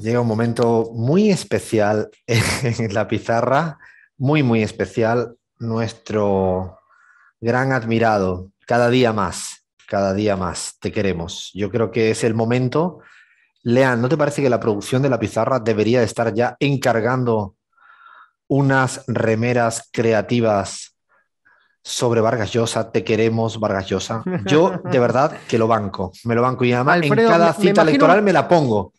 llega un momento muy especial en la pizarra, muy, muy especial, nuestro gran admirado, cada día más, cada día más, te queremos. Yo creo que es el momento. Lean, ¿no te parece que la producción de la pizarra debería estar ya encargando unas remeras creativas sobre Vargas Llosa, te queremos Vargas Llosa. Yo de verdad que lo banco, me lo banco y además en cada cita electoral me la pongo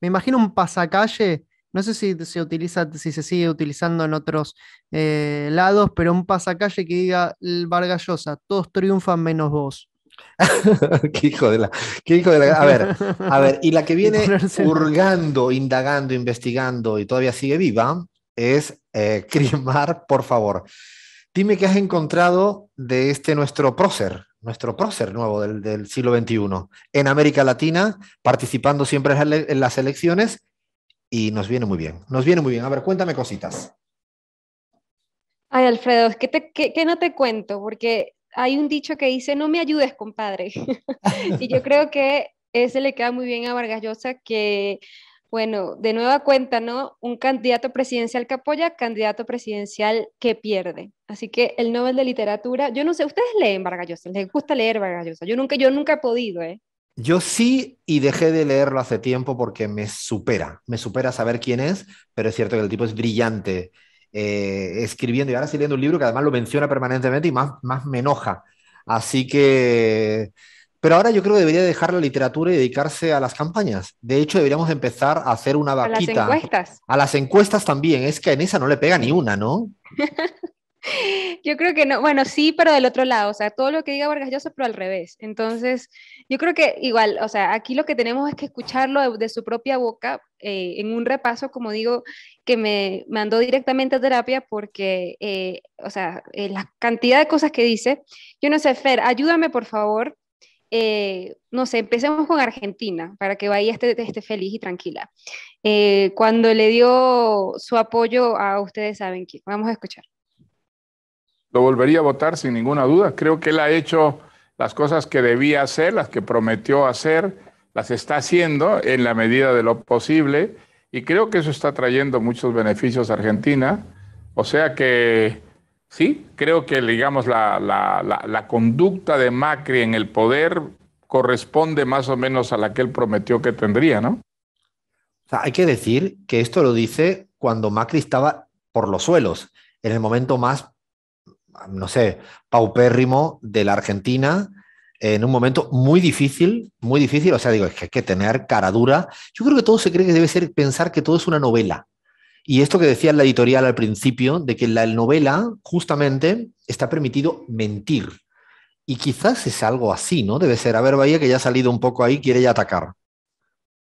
me imagino un pasacalle, no sé si se utiliza, si se sigue utilizando en otros eh, lados, pero un pasacalle que diga Vargas Llosa, todos triunfan menos vos. qué hijo de la, a ver, a ver, y la que viene hurgando, indagando, investigando y todavía sigue viva es eh, por favor. Dime qué has encontrado de este nuestro prócer, nuestro prócer nuevo del, del, siglo XXI, en América Latina, participando siempre en las elecciones y nos viene muy bien, nos viene muy bien. A ver, cuéntame cositas. Ay, Alfredo, ¿qué, te, no te cuento? Porque hay un dicho que dice, no me ayudes, compadre. y yo creo que ese le queda muy bien a Vargas que bueno, de nueva cuenta, ¿no? Un candidato presidencial que apoya, candidato presidencial que pierde. Así que el Nobel de Literatura, yo no sé, ustedes leen Vargas Llosa, les gusta leer Vargas Llosa. Yo nunca, yo nunca he podido, ¿eh? Yo sí y dejé de leerlo hace tiempo porque me supera, me supera saber quién es, pero es cierto que el tipo es brillante eh, escribiendo y ahora sí leyendo un libro que además lo menciona permanentemente y más, más me enoja. Así que pero ahora yo creo que debería dejar la literatura y dedicarse a las campañas. De hecho, deberíamos empezar a hacer una vaquita. A las encuestas. A las encuestas también. Es que en esa no le pega ni una, ¿no? yo creo que no. Bueno, sí, pero del otro lado. O sea, todo lo que diga Vargas Llosa, pero al revés. Entonces, yo creo que igual, o sea, aquí lo que tenemos es que escucharlo de, su propia boca eh, en un repaso, como digo, que me mandó directamente a terapia porque, eh, o sea, eh, la cantidad de cosas que dice. Yo no sé, Fer, ayúdame por favor eh, no sé, empecemos con Argentina, para que vaya esté, esté feliz y tranquila. Eh, cuando le dio su apoyo a ustedes, ¿saben quién? Vamos a escuchar. Lo volvería a votar sin ninguna duda. Creo que él ha hecho las cosas que debía hacer, las que prometió hacer, las está haciendo en la medida de lo posible y creo que eso está trayendo muchos beneficios a Argentina. O sea que Sí, creo que digamos la, conducta de Macri en el poder corresponde más o menos a la que él prometió que tendría, ¿no? hay que decir que esto lo dice cuando Macri estaba por los suelos, en el momento más, no sé, paupérrimo de la Argentina, en un momento muy difícil, muy difícil, o sea, digo, es que hay que tener cara dura. Yo creo que todo se cree que debe ser pensar que todo es una novela y esto que decía la editorial al principio, de que en la novela justamente está permitido mentir. Y quizás es algo así, ¿no? Debe ser. A ver, Bahía, que ya ha salido un poco ahí, quiere ya atacar.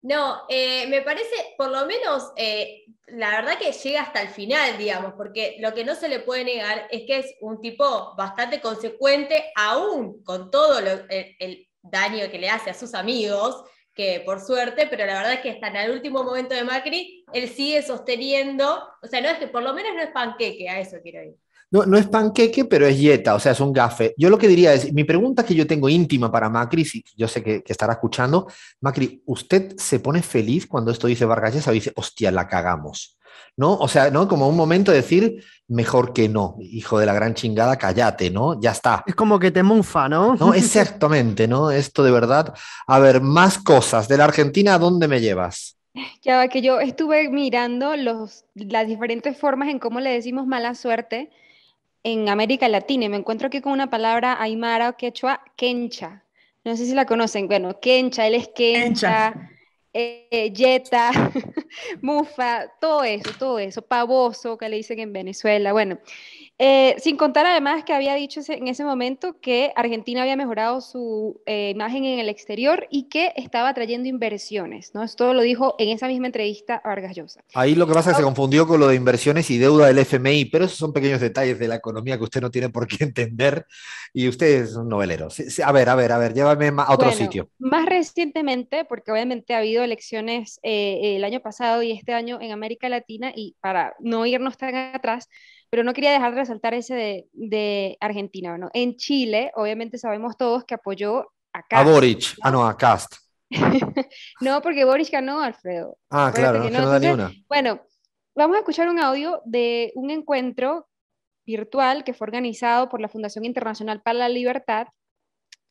No, eh, me parece, por lo menos, eh, la verdad que llega hasta el final, digamos, porque lo que no se le puede negar es que es un tipo bastante consecuente, aún con todo el daño que le hace a sus amigos, que por suerte, pero la verdad es que hasta en el último momento de Macri, él sigue sosteniendo, o sea, no es que por lo menos no es panqueque, a eso quiero ir. No, no es panqueque, pero es yeta, o sea, es un gafe. Yo lo que diría es, mi pregunta que yo tengo íntima para Macri, si yo sé que, estará escuchando, Macri, ¿usted se pone feliz cuando esto dice Vargas Llosa dice, hostia, la cagamos? ¿No? O sea, ¿no? Como un momento de decir, mejor que no, hijo de la gran chingada, cállate, ¿no? Ya está. Es como que te mufa, ¿no? No, exactamente, ¿no? Esto de verdad. A ver, más cosas. De la Argentina, ¿a dónde me llevas? Ya que yo estuve mirando los, las diferentes formas en cómo le decimos mala suerte en América Latina. Y me encuentro aquí con una palabra aymara o quechua, quencha. No sé si la conocen. Bueno, quencha, él es quencha, eh, yeta, mufa, todo eso, todo eso. Pavoso, que le dicen en Venezuela. Bueno, eh, sin contar además que había dicho en ese momento que Argentina había mejorado su eh, imagen en el exterior y que estaba trayendo inversiones, ¿no? Esto lo dijo en esa misma entrevista a Vargas Llosa. Ahí lo que pasa es que se confundió con lo de inversiones y deuda del FMI, pero esos son pequeños detalles de la economía que usted no tiene por qué entender y usted es un novelero. A ver, a ver, a ver, llévame a otro sitio. Más recientemente, porque obviamente ha habido elecciones eh, el año pasado y este año en América Latina y para no irnos tan atrás, pero no quería dejar de resaltar ese de, Argentina. ¿no? En Chile, obviamente sabemos todos que apoyó a Cast. A Boric, ¿no? ah, no, a Cast. no, porque Boric ganó, Alfredo. Ah, claro, no, no da ni una. Bueno, vamos a escuchar un audio de un encuentro virtual que fue organizado por la Fundación Internacional para la Libertad,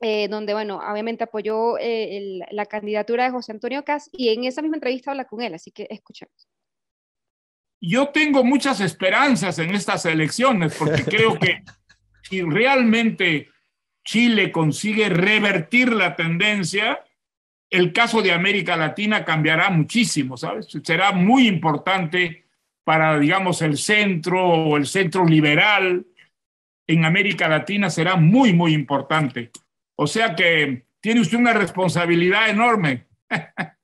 eh, donde, bueno, obviamente apoyó eh, la candidatura de José Antonio Cast y en esa misma entrevista habla con él, así que escuchemos. Yo tengo muchas esperanzas en estas elecciones porque creo que si realmente Chile consigue revertir la tendencia, el caso de América Latina cambiará muchísimo, ¿sabes? Será muy importante para, digamos, el centro o el centro liberal en América Latina será muy, muy importante. O sea que tiene usted una responsabilidad enorme.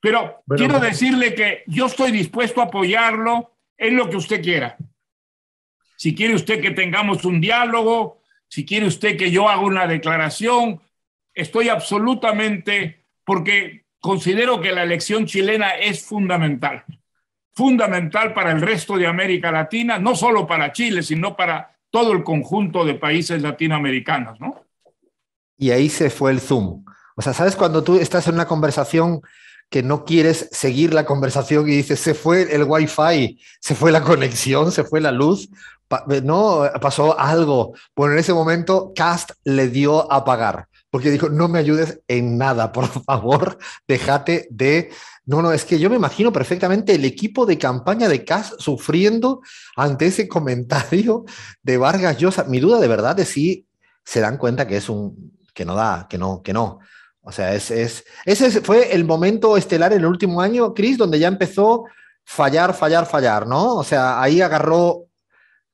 Pero quiero decirle que yo estoy dispuesto a apoyarlo en lo que usted quiera. Si quiere usted que tengamos un diálogo, si quiere usted que yo haga una declaración, estoy absolutamente, porque considero que la elección chilena es fundamental, fundamental para el resto de América Latina, no solo para Chile, sino para todo el conjunto de países latinoamericanos, ¿no? Y ahí se fue el zoom. O sea, ¿sabes cuando tú estás en una conversación que no quieres seguir la conversación y dices, se fue el wifi, se fue la conexión, se fue la luz, no, pasó algo. Bueno, en ese momento Cast le dio a pagar, porque dijo, no me ayudes en nada, por favor, déjate de... No, no, es que yo me imagino perfectamente el equipo de campaña de Cast sufriendo ante ese comentario de Vargas Llosa. Mi duda de verdad es si se dan cuenta que es un... que no da, que no, que no. O sea, es, es, ese fue el momento estelar en el último año, Chris, donde ya empezó a fallar, fallar, fallar, ¿no? O sea, ahí agarró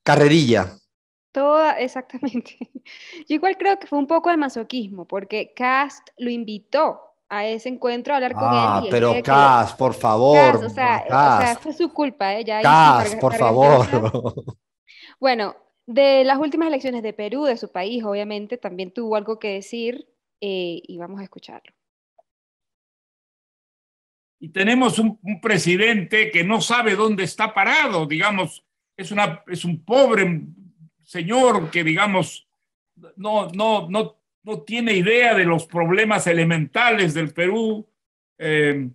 carrerilla. Toda, exactamente. Yo igual creo que fue un poco de masoquismo, porque Cast lo invitó a ese encuentro a hablar con él. Ah, pero Cast, por favor. o, sea, fue su culpa, ¿eh? por favor. Bueno, de las últimas elecciones de Perú, de su país, obviamente, también tuvo algo que decir eh, y vamos a escucharlo. Y tenemos un, presidente que no sabe dónde está parado, digamos, es, una, es un pobre señor que, digamos, no, no, no, tiene idea de los problemas elementales del Perú. Eh,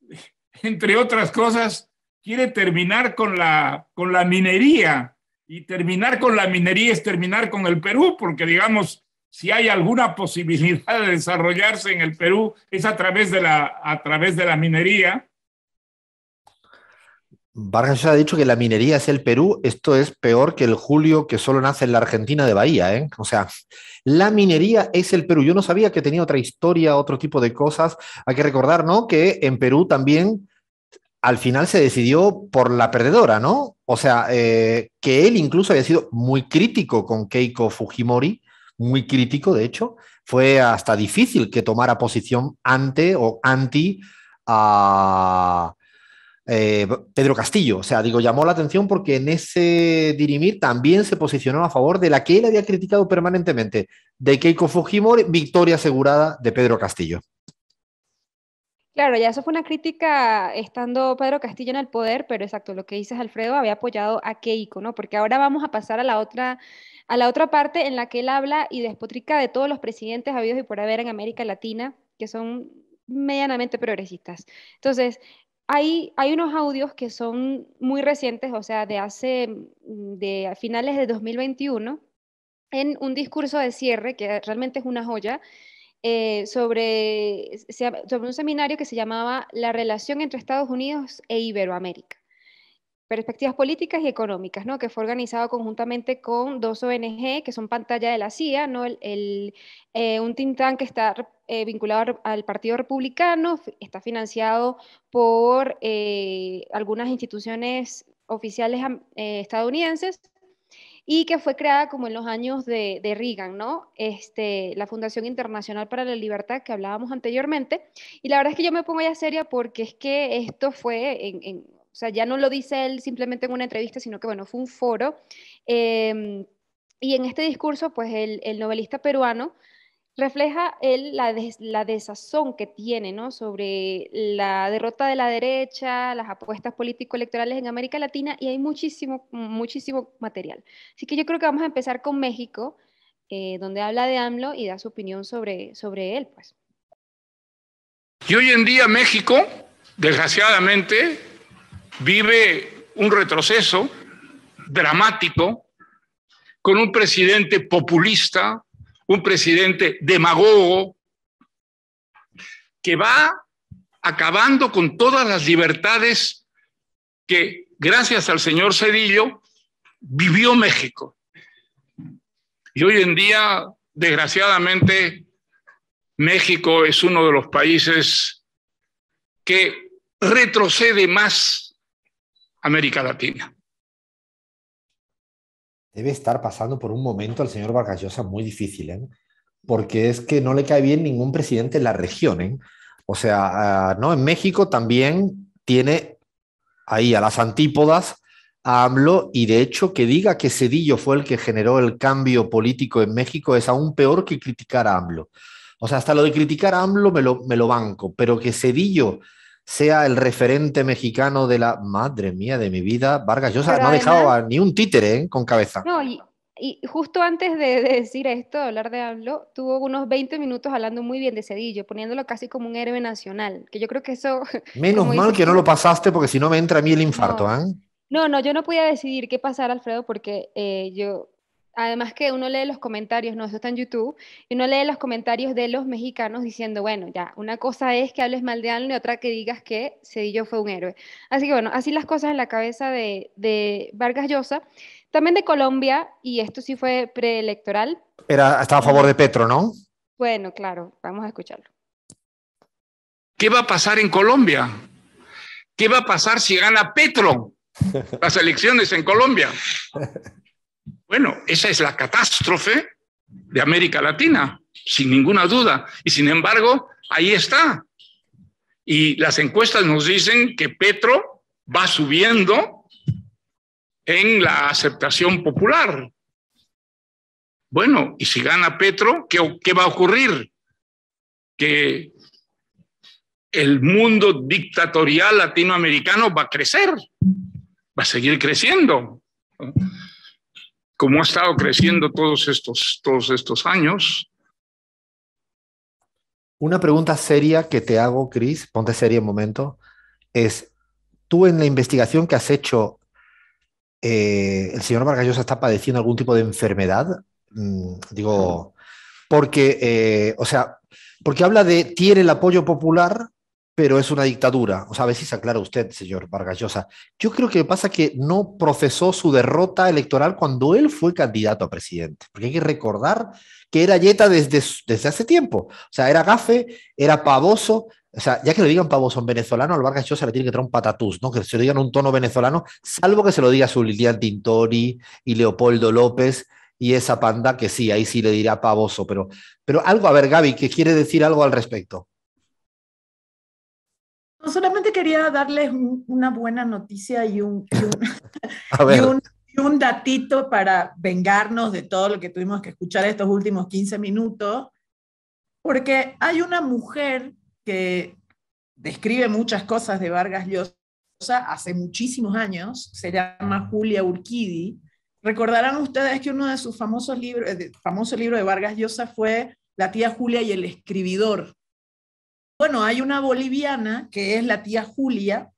entre otras cosas, quiere terminar con la, con la minería. Y terminar con la minería es terminar con el Perú, porque digamos, si hay alguna posibilidad de desarrollarse en el Perú, es a través de la, a través de la minería. Vargas ya ha dicho que la minería es el Perú, esto es peor que el julio que solo nace en la Argentina de Bahía, ¿eh? O sea, la minería es el Perú. Yo no sabía que tenía otra historia, otro tipo de cosas. Hay que recordar, ¿no? Que en Perú también al final se decidió por la perdedora, ¿no? O sea, eh, que él incluso había sido muy crítico con Keiko Fujimori muy crítico, de hecho, fue hasta difícil que tomara posición ante o anti a eh, Pedro Castillo. O sea, digo, llamó la atención porque en ese dirimir también se posicionó a favor de la que él había criticado permanentemente, de Keiko Fujimori, victoria asegurada de Pedro Castillo. Claro, ya eso fue una crítica estando Pedro Castillo en el poder, pero exacto, lo que dices Alfredo había apoyado a Keiko, ¿no? Porque ahora vamos a pasar a la otra a la otra parte en la que él habla y despotrica de todos los presidentes habidos y por haber en América Latina, que son medianamente progresistas. Entonces, hay, hay unos audios que son muy recientes, o sea, de hace, mm, de finales de 2021, en un discurso de cierre, que realmente es una joya, eh, sobre, sobre un seminario que se llamaba La relación entre Estados Unidos e Iberoamérica. Perspectivas Políticas y Económicas, ¿no? que fue organizado conjuntamente con dos ONG, que son Pantalla de la CIA, ¿no? el, eh, un think tank que está eh, vinculado al Partido Republicano, está financiado por eh, algunas instituciones oficiales estadounidenses y que fue creada como en los años de, Reagan, ¿no? Este, la Fundación Internacional para la Libertad que hablábamos anteriormente. Y la verdad es que yo me pongo ya seria porque es que esto fue, en o sea, ya no lo dice él simplemente en una entrevista, sino que, bueno, fue un foro. Em, y en este discurso, pues el, novelista peruano refleja él la, desazón que tiene sobre la derrota de la derecha, las apuestas político-electorales en América Latina y hay muchísimo, muchísimo material. Así que yo creo que vamos a empezar con México, eh, donde habla de AMLO y da su opinión sobre, sobre él. Pues. Y hoy en día México, desgraciadamente, vive un retroceso dramático con un presidente populista, un presidente demagogo, que va acabando con todas las libertades que, gracias al señor Cedillo, vivió México. Y hoy en día, desgraciadamente, México es uno de los países que retrocede más América Latina. Debe estar pasando por un momento al señor Vargas Llosa muy difícil, ¿eh? porque es que no le cae bien ningún presidente en la región. ¿eh? O sea, ah, ¿no? En México también tiene ahí a las antípodas a AMLO y de hecho que diga que Cedillo fue el que generó el cambio político en México es aún peor que criticar a AMLO. O sea, hasta lo de criticar a AMLO me lo, me lo banco, pero que Cedillo sea el referente mexicano de la madre mía de mi vida. Vargas yo no he dejado ni un títere ¿eh? con cabeza. No, y, justo antes de, decir esto, de hablar de hablo, tuvo unos 20 minutos hablando muy bien de Cedillo, poniéndolo casi como un héroe nacional, que yo creo que eso... Menos mal que no lo pasaste porque si no me entra a mí el infarto, no. ¿eh? No, no, yo no podía decidir qué pasar, Alfredo, porque eh, yo además que uno lee los comentarios, no, eso está en YouTube, y uno lee los comentarios de los mexicanos diciendo, bueno, ya, una cosa es que hables mal de alguien y otra que digas que Cedillo fue un héroe. Así que bueno, así las cosas en la cabeza de, Vargas Llosa. También de Colombia, y esto sí fue preelectoral. Era, estaba a favor de Petro, ¿no? Bueno, claro, vamos a escucharlo. ¿Qué va a pasar en Colombia? ¿Qué va a pasar si gana Petro las elecciones en Colombia? Bueno, esa es la catástrofe de América Latina, sin ninguna duda. Y sin embargo, ahí está. Y las encuestas nos dicen que Petro va subiendo en la aceptación popular. Bueno, y si gana Petro, ¿qué, va a ocurrir? Que el mundo dictatorial latinoamericano va a crecer, va a seguir creciendo como ha estado creciendo todos estos, todos estos años. Una pregunta seria que te hago, Cris, ponte seria un momento, es, tú en la investigación que has hecho, eh, ¿el señor Vargallosa está padeciendo algún tipo de enfermedad? Mm, digo, porque, eh, o sea, porque habla de tiene el apoyo popular, pero es una dictadura. O sea, a ver si se aclara usted, señor Vargas Llosa. Yo creo que pasa que no procesó su derrota electoral cuando él fue candidato a presidente, porque hay que recordar que era Yeta desde, desde hace tiempo. O sea, era gafe, era pavoso. O sea, ya que lo digan pavoso en venezolano, al Vargas Llosa le tiene que traer un patatús, ¿no? Que se lo digan un tono venezolano, salvo que se lo diga su Lilian Tintori y Leopoldo López y esa panda que sí, ahí sí le dirá pavoso, pero, pero algo, a ver, Gaby, que quiere decir algo al respecto solamente quería darles una buena noticia y un, un, datito para vengarnos de todo lo que tuvimos que escuchar estos últimos 15 minutos, porque hay una mujer que describe muchas cosas de Vargas Llosa hace muchísimos años, se llama Julia Urquidi. Recordarán ustedes que uno de sus famosos libros, eh, famoso libro de Vargas Llosa fue La tía Julia y el escribidor, bueno, hay una boliviana que es la tía Julia,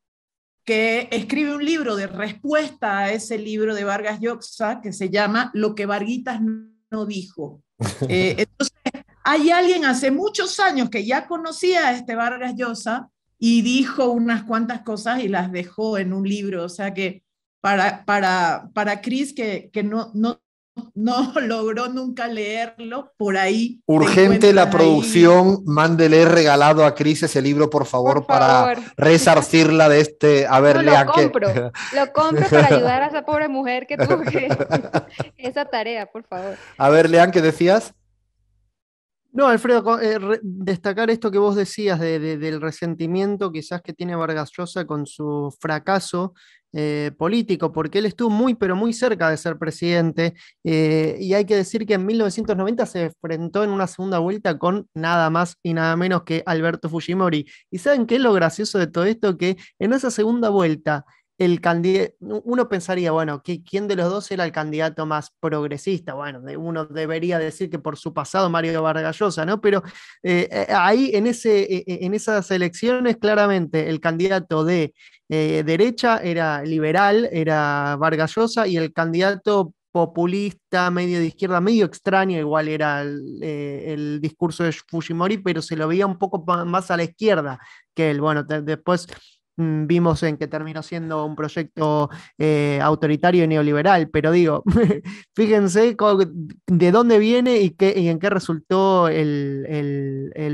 que escribe un libro de respuesta a ese libro de Vargas Llosa que se llama Lo que Varguitas no dijo. Eh, entonces, hay alguien hace muchos años que ya conocía a este Vargas Llosa y dijo unas cuantas cosas y las dejó en un libro. O sea que para, para, para Cris, que, que no, no no logró nunca leerlo, por ahí. Urgente la producción, mándele regalado a Cris ese libro, por favor, para resarcirla de este. A ver, Lean lo compro, lo compro para ayudar a esa pobre mujer que tuvo que... esa tarea, por favor. A ver, Lean, ¿qué decías? No, Alfredo, eh, destacar esto que vos decías del resentimiento quizás que tiene Vargas Llosa con su fracaso eh, político, porque él estuvo muy, pero muy cerca de ser presidente, eh, y hay que decir que en 1990 se enfrentó en una segunda vuelta con nada más y nada menos que Alberto Fujimori. ¿Y saben qué es lo gracioso de todo esto? Que en esa segunda vuelta el uno pensaría, bueno, ¿quién de los dos era el candidato más progresista? Bueno, uno debería decir que por su pasado Mario Vargallosa, ¿no? Pero eh, eh, ahí en, ese, e-, e-, en esas elecciones claramente el candidato de eh, derecha era liberal, era Vargallosa, y el candidato populista, medio de izquierda, medio extraño, igual era el, el, discurso de Fujimori, pero se lo veía un poco más a la izquierda que él. Bueno, después Mm, vimos en que terminó siendo un proyecto eh, autoritario y neoliberal, pero digo, fíjense de dónde viene y, qué, y en qué resultó el,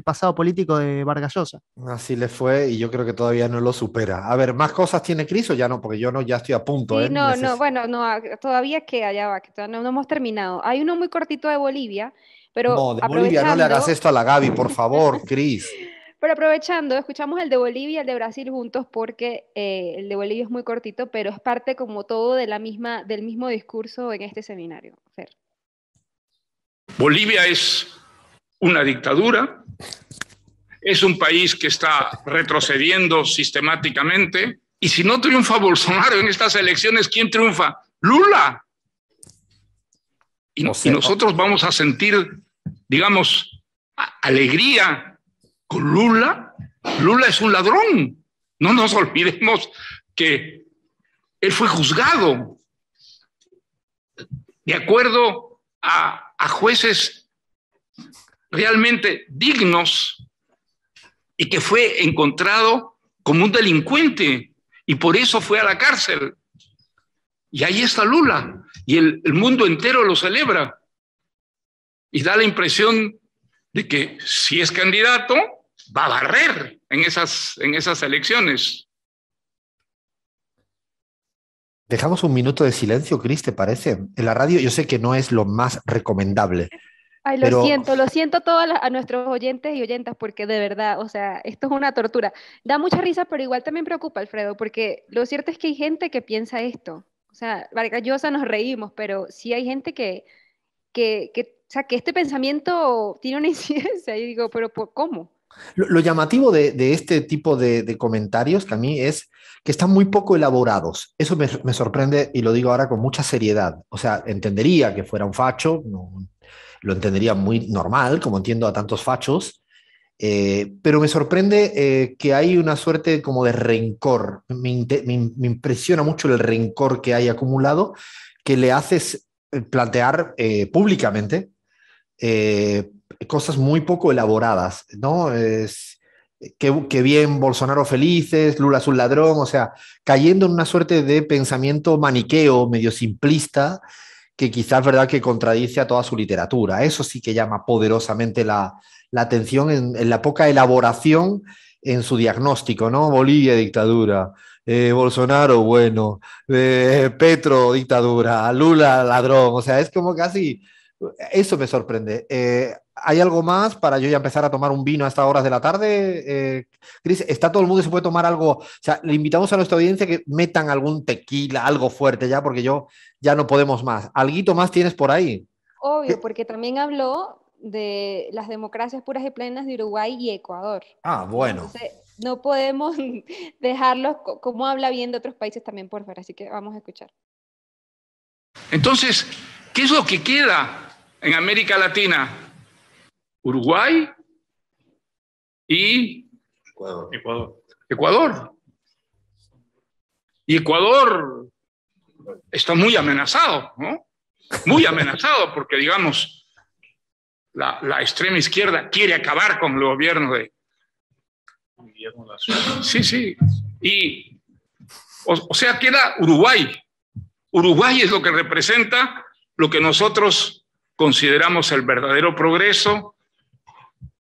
pasado político de Vargallosa. Así le fue y yo creo que todavía no lo supera. A ver, ¿más cosas tiene Cris o ya no? Porque yo no, ya estoy a punto. ¿eh? No, no, bueno, no, todavía queda, ya va, que no, hemos terminado. Hay uno muy cortito de Bolivia, pero... No, de Bolivia no le hagas esto a la Gaby, por favor, Cris. Pero aprovechando, escuchamos el de Bolivia y el de Brasil juntos porque eh, el de Bolivia es muy cortito, pero es parte como todo de la misma, del mismo discurso en este seminario. Bolivia es una dictadura, es un país que está retrocediendo sistemáticamente y si no triunfa Bolsonaro en estas elecciones, ¿quién triunfa? Lula. y nosotros vamos a sentir, digamos, alegría con Lula, Lula es un ladrón. No nos olvidemos que él fue juzgado de acuerdo a, jueces realmente dignos y que fue encontrado como un delincuente y por eso fue a la cárcel. Y ahí está Lula y el mundo entero lo celebra y da la impresión de que si es candidato, va a barrer en esas, en esas elecciones. Dejamos un minuto de silencio, Cris, ¿te parece? En la radio yo sé que no es lo más recomendable. Ay, lo siento, lo siento a todos a nuestros oyentes y oyentas porque de verdad, o sea, esto es una tortura. Da mucha risa, pero igual también preocupa, Alfredo, porque lo cierto es que hay gente que piensa esto. O sea, Vargas nos reímos, pero sí hay gente que, que, que, o sea, que este pensamiento tiene una incidencia. Y digo, pero ¿por ¿cómo? Lo, llamativo de, este tipo de, comentarios que a mí es que están muy poco elaborados. Eso me, sorprende y lo digo ahora con mucha seriedad. O sea, entendería que fuera un facho, lo entendería muy normal, como entiendo a tantos fachos, eh, pero me sorprende eh, que hay una suerte como de rencor. Me, impresiona mucho el rencor que hay acumulado que le haces eh, plantear públicamente cosas muy poco elaboradas, ¿no? Es, que, bien Bolsonaro felices, Lula es un ladrón, o sea, cayendo en una suerte de pensamiento maniqueo, medio simplista, que quizás verdad que contradice a toda su literatura. Eso sí que llama poderosamente la, atención en, la poca elaboración en su diagnóstico, ¿no? Bolivia, dictadura. Eh, Bolsonaro, bueno. Eh, Petro, dictadura. Lula, ladrón. O sea, es como casi... Eso me sorprende. Eh, ¿Hay algo más para yo ya empezar a tomar un vino a horas de la tarde? Eh, Cris, ¿está todo el mundo se puede tomar algo? O sea, le invitamos a nuestra audiencia que metan algún tequila, algo fuerte ya, porque yo ya no podemos más. ¿Alguito más tienes por ahí? Obvio, porque también habló de las democracias puras y plenas de Uruguay y Ecuador. Ah, bueno. Entonces, no podemos dejarlos como habla bien de otros países también por fuera, así que vamos a escuchar. Entonces, ¿qué es lo que queda en América Latina? Uruguay y Ecuador. Ecuador. Y Ecuador está muy amenazado, ¿no? Muy amenazado, porque digamos, la, extrema izquierda quiere acabar con el gobierno de... Sí, sí. Y, o, o sea, queda Uruguay. Uruguay es lo que representa lo que nosotros consideramos el verdadero progreso,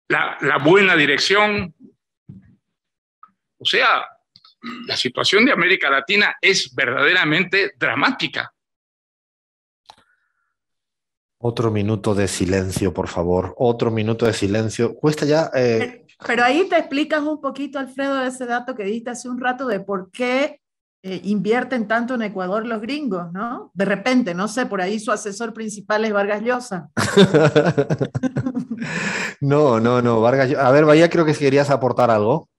la, buena dirección. O sea, la situación de América Latina es verdaderamente dramática. Otro minuto de silencio, por favor. Otro minuto de silencio. Cuesta ya... Eh, pero ahí te explicas un poquito, Alfredo, ese dato que diste hace un rato de por qué eh, invierten tanto en Ecuador los gringos, ¿no? De repente, no sé, por ahí su asesor principal es Vargas Llosa. No, no, no, Vargas. A ver, Bahía, creo que querías aportar algo.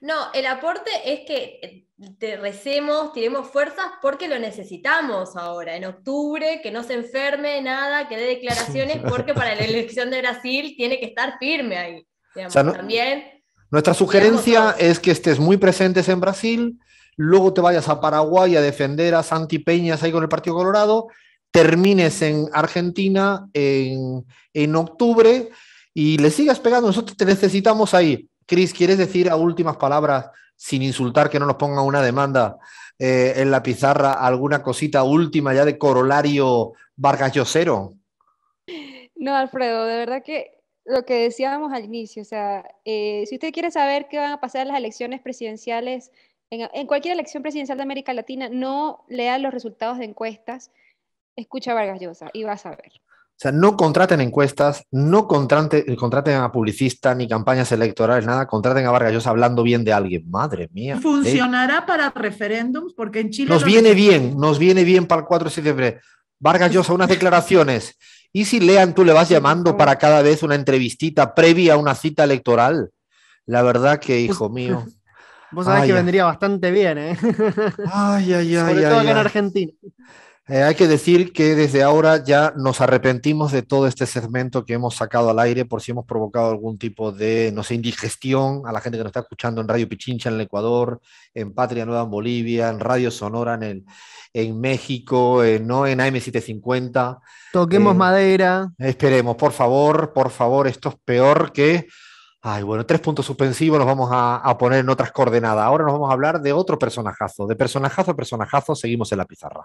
No, el aporte es que eh, te recemos, tiremos fuerzas porque lo necesitamos ahora, en octubre, que no se enferme nada, que dé declaraciones, porque para la elección de Brasil tiene que estar firme ahí. también, nuestra sugerencia es que estés muy presentes en Brasil, luego te vayas a Paraguay a defender a Santi Peñas ahí con el Partido Colorado termines en Argentina en, octubre y le sigas pegando. Nosotros te necesitamos ahí. Cris, ¿quieres decir a últimas palabras, sin insultar que no nos pongan una demanda eh, en la pizarra, alguna cosita última ya de corolario Vargas Llosero? No, Alfredo, de verdad que lo que decíamos al inicio, o sea, eh, si usted quiere saber qué van a pasar las elecciones presidenciales, en, cualquier elección presidencial de América Latina, no lea los resultados de encuestas, Escucha a Vargas Llosa y vas a ver. O sea, no contraten encuestas, no contraten, contraten a publicistas ni campañas electorales, nada, contraten a Vargas Llosa hablando bien de alguien. Madre mía. ¿Funcionará para referéndums? Porque en Chile. Nos viene bien, nos viene bien para el 4 de septiembre. Vargas Llosa, unas declaraciones. ¿Y si Lean tú le vas llamando para cada vez una entrevistita previa a una cita electoral? La verdad que, hijo mío. Vos sabés que vendría bastante bien, ¿eh? Ay, ay, ay. Sobre todo en Argentina. Eh, hay que decir que desde ahora ya nos arrepentimos de todo este segmento que hemos sacado al aire por si hemos provocado algún tipo de, no sé, indigestión a la gente que nos está escuchando en Radio Pichincha en el Ecuador, en Patria Nueva en Bolivia, en Radio Sonora en, México, eh, no en AM750. Toquemos eh, madera. Esperemos, por favor, por favor, esto es peor que... Ay, bueno, tres puntos suspensivos nos vamos a, a, poner en otras coordenadas. Ahora nos vamos a hablar de otro personajazo, de personajazo a personajazo, seguimos en la pizarra.